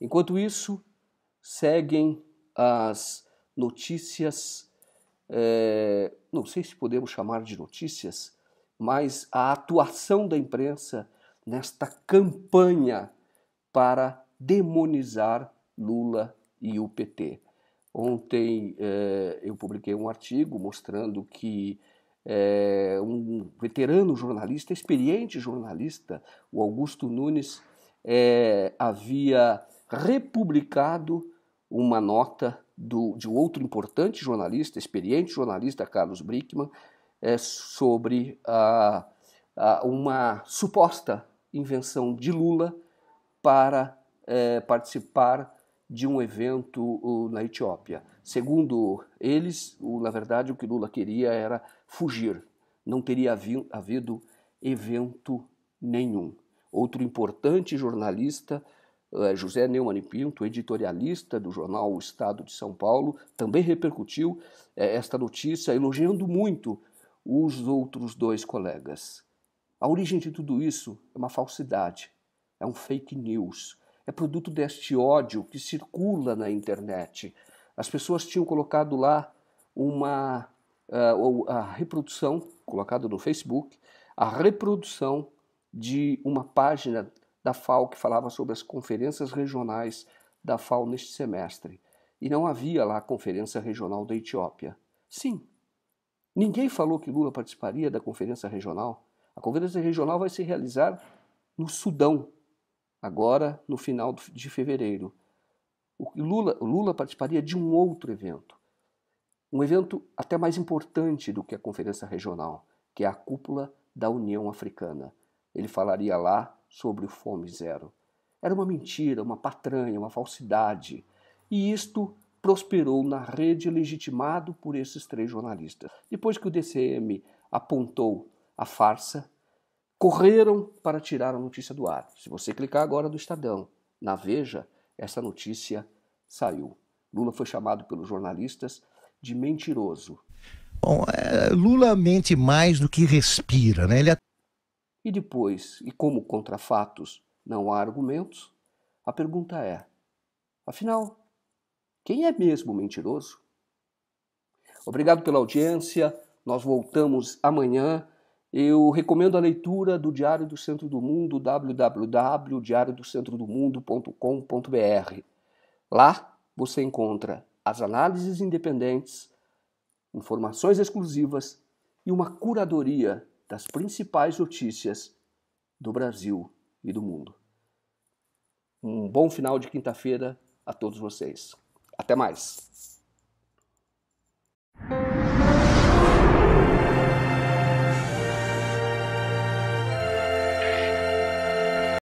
Enquanto isso, seguem as notícias, é, não sei se podemos chamar de notícias, mas a atuação da imprensa nesta campanha para demonizar Lula e o PT. Ontem eh, eu publiquei um artigo mostrando que eh, um veterano jornalista, experiente jornalista, o Augusto Nunes, havia republicado uma nota do, de outro importante jornalista, experiente jornalista, Carlos Brickman, é, sobre uma suposta invenção de Lula para é, participar de um evento na Etiópia. Segundo eles, na verdade, o que Lula queria era fugir. Não teria havido evento nenhum. Outro importante jornalista eh, José Neumann Pinto, editorialista do jornal O Estado de São Paulo, também repercutiu eh, esta notícia, elogiando muito os outros dois colegas. A origem de tudo isso é uma falsidade, é um fake news, é produto deste ódio que circula na internet. As pessoas tinham colocado lá uma a, eh, a reprodução, colocado no Facebook, a reprodução de uma página da FAO que falava sobre as conferências regionais da FAO neste semestre, e não havia lá a Conferência Regional da Etiópia. Sim, ninguém falou que Lula participaria da Conferência Regional. A Conferência Regional vai se realizar no Sudão, agora no final de fevereiro. O Lula, Lula participaria de um outro evento, um evento até mais importante do que a Conferência Regional, que é a Cúpula da União Africana. Ele falaria lá sobre o Fome Zero. Era uma mentira, uma patranha, uma falsidade. E isto prosperou na rede legitimado por esses três jornalistas. Depois que o DCM apontou a farsa, correram para tirar a notícia do ar. Se você clicar agora do Estadão, na Veja, essa notícia saiu. Lula foi chamado pelos jornalistas de mentiroso. Bom, é, Lula mente mais do que respira, né? Ele e depois, e como contra fatos não há argumentos, a pergunta é: afinal, quem é mesmo mentiroso? Obrigado pela audiência. Nós voltamos amanhã. Eu recomendo a leitura do Diário do Centro do Mundo, www.diariodocentrodomundo.com.br. Lá você encontra as análises independentes, informações exclusivas e uma curadoria das principais notícias do Brasil e do mundo. Um bom final de quinta-feira a todos vocês. Até mais!